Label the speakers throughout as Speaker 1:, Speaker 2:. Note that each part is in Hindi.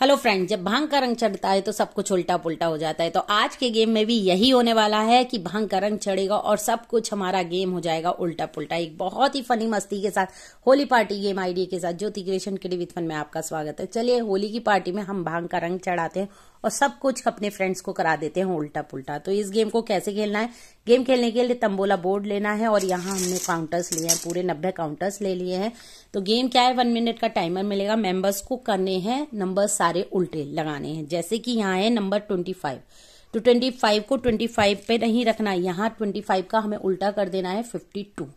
Speaker 1: हेलो फ्रेंड जब भांग का रंग चढ़ता है तो सब कुछ उल्टा पुल्टा हो जाता है तो आज के गेम में भी यही होने वाला है कि भांग का रंग चढ़ेगा और सब कुछ हमारा गेम हो जाएगा उल्टा पुल्टा एक बहुत ही फनी मस्ती के साथ होली पार्टी गेम आइडिया के साथ ज्योति क्रिएशन के विथ फन में आपका स्वागत है चलिए होली की पार्टी में हम भांग का रंग चढ़ाते हैं और सब कुछ अपने फ्रेंड्स को करा देते हैं उल्टा पुल्टा तो इस गेम को कैसे खेलना है गेम खेलने के लिए तंबोला बोर्ड लेना है और यहाँ हमने काउंटर्स लिए हैं पूरे नब्बे काउंटर्स ले लिए हैं तो गेम क्या है वन मिनट का टाइमर मिलेगा मेंबर्स को करने हैं नंबर सारे उल्टे लगाने हैं जैसे कि यहाँ है नंबर ट्वेंटी फाइव तो ट्वेंटी फाइव को ट्वेंटी फाइव पे नहीं रखना यहाँ ट्वेंटी फाइव का हमें उल्टा कर देना है फिफ्टी टू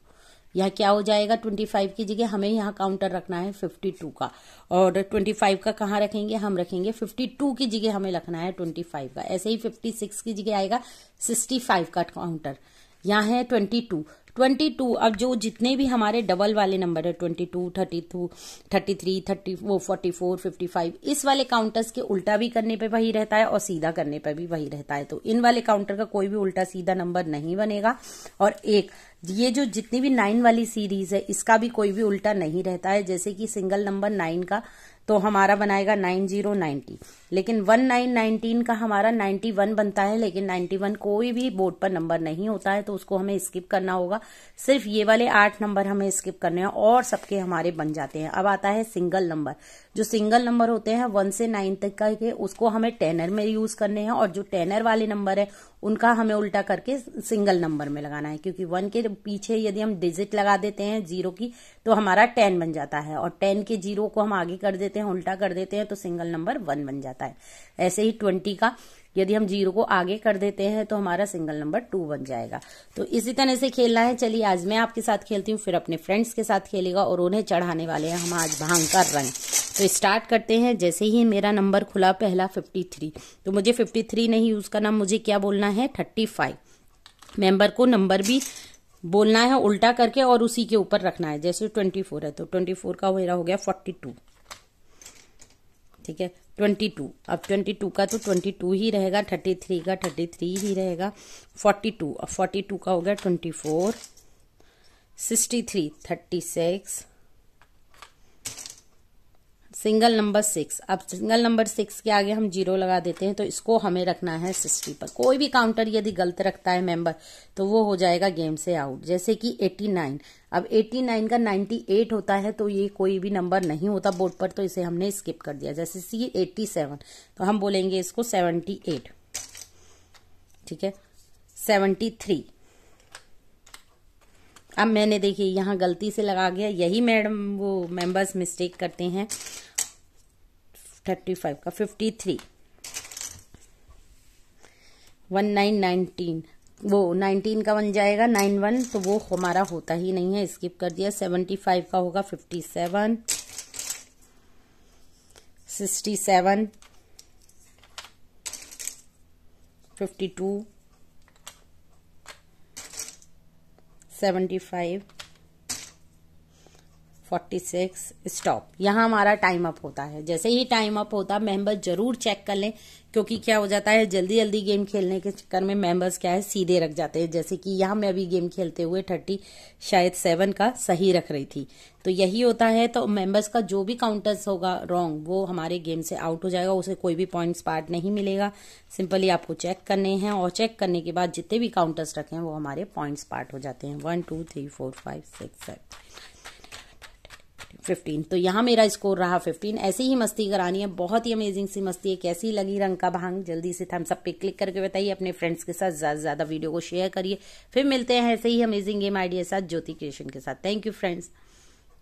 Speaker 1: यहाँ क्या हो जाएगा ट्वेंटी फाइव की जगह हमें यहाँ काउंटर रखना है फिफ्टी टू का और ट्वेंटी फाइव का कहा रखेंगे हम रखेंगे फिफ्टी टू की जगह हमें रखना है ट्वेंटी फाइव का ऐसे ही फिफ्टी सिक्स की जगह आएगा सिक्सटी फाइव का काउंटर यहाँ है ट्वेंटी टू ट्वेंटी टू अब जो जितने भी हमारे डबल वाले नंबर है twenty two thirty two thirty three thirty वो फोर्टी फोर फिफ्टी फाइव इस वाले काउंटर्स के उल्टा भी करने पे वही रहता है और सीधा करने पे भी वही रहता है तो इन वाले काउंटर का कोई भी उल्टा सीधा नंबर नहीं बनेगा और एक ये जो जितनी भी नाइन वाली सीरीज है इसका भी कोई भी उल्टा नहीं रहता है जैसे कि सिंगल नंबर नाइन का तो हमारा बनाएगा नाइन जीरो नाइनटी लेकिन वन नाइन नाइनटीन का हमारा नाइन्टी वन बनता है लेकिन नाइन्टी वन कोई भी बोर्ड पर नंबर नहीं होता है तो उसको हमें स्किप करना होगा सिर्फ ये वाले आठ नंबर हमें स्किप करने हैं और सबके हमारे बन जाते हैं अब आता है सिंगल नंबर जो सिंगल नंबर होते हैं वन से नाइन तक का के उसको हमें टेनर में यूज करने हैं और जो टेनर वाले नंबर है उनका हमें उल्टा करके सिंगल नंबर में लगाना है क्योंकि वन के पीछे यदि हम डिजिट लगा देते हैं जीरो की तो हमारा टेन बन जाता है और टेन के जीरो को हम आगे कर देते हैं उल्टा कर देते हैं तो सिंगल नंबर वन बन जाता है जाता है ऐसे ही ट्वेंटी का यदि हम जीरो को आगे कर देते हैं तो हमारा सिंगल नंबर टू बन जाएगा तो इसी तरह से खेलना है चलिए आज मैं आपके साथ खेलती हूँ फिर अपने फ्रेंड्स के साथ खेलेगा और उन्हें चढ़ाने वाले हैं हम आज भांग कर रंग तो स्टार्ट करते हैं जैसे ही मेरा नंबर खुला पहला फिफ्टी थ्री तो मुझे फिफ्टी थ्री नहीं यूज़ करना मुझे क्या बोलना है थर्टी फाइव मेंबर को नंबर भी बोलना है उल्टा करके और उसी के ऊपर रखना है जैसे ट्वेंटी फोर है तो ट्वेंटी फोर का मेरा हो गया फोर्टी टू ठीक है ट्वेंटी टू अब ट्वेंटी टू का तो ट्वेंटी टू ही रहेगा थर्टी थ्री का थर्टी थ्री ही रहेगा फोर्टी टू अब फोर्टी टू का हो गया twenty four sixty three thirty six single number six अब सिंगल नंबर सिक्स के आगे हम जीरो लगा देते हैं तो इसको हमें रखना है सिक्सटी पर कोई भी काउंटर यदि गलत रखता है मेंबर तो वो हो जाएगा गेम से आउट जैसे कि एट्टी नाइन अब एट्टी नाइन का नाइन्टी एट होता है तो ये कोई भी नंबर नहीं होता बोर्ड पर तो इसे हमने स्किप कर दिया जैसे सी एट्टी सेवन तो हम बोलेंगे इसको सेवनटी एट ठीक है सेवनटी थ्री अब मैंने देखिए यहां गलती से लगा गया यही मैडम वो मेंबर्स मिस्टेक करते हैं थर्टी फाइव का fifty three one nine nineteen वो नाइनटीन का बन जाएगा नाइन वन तो वो हमारा होता ही नहीं है स्किप कर दिया सेवेंटी फाइव का होगा fifty seven sixty seven fifty two seventy five forty six stop यहां हमारा टाइम अप होता है जैसे ही टाइम अप होता है मेंबर जरूर चेक कर लें क्योंकि क्या हो जाता है जल्दी जल्दी गेम खेलने के चक्कर में मेंबर्स क्या है सीधे रख जाते हैं जैसे कि यहां मैं अभी गेम खेलते हुए थर्टी शायद सेवन का सही रख रही थी तो यही होता है तो मेंबर्स का जो भी काउंटर्स होगा रॉन्ग वो हमारे गेम से आउट हो जाएगा उसे कोई भी पॉइंट पार्ट नहीं मिलेगा सिंपली आपको चेक करने हैं और चेक करने के बाद जितने भी काउंटर्स रखे हैं वो हमारे पॉइंट्स पार्ट हो जाते हैं one two three four five six seven fifteen तो यहाँ मेरा स्कोर रहा फिफ्टीन ऐसी ही मस्ती करानी है बहुत ही अमेजिंग सी मस्ती है कैसी लगी रंग का भांग जल्दी से थम्स अप पे क्लिक करके बताइए अपने फ्रेंड्स के साथ ज़्यादा से ज़्यादा वीडियो को शेयर करिए फिर मिलते हैं ऐसे ही अमेजिंग गेम आइडिया साथ ज्योति क्रिएशन के साथ थैंक यू फ्रेंड्स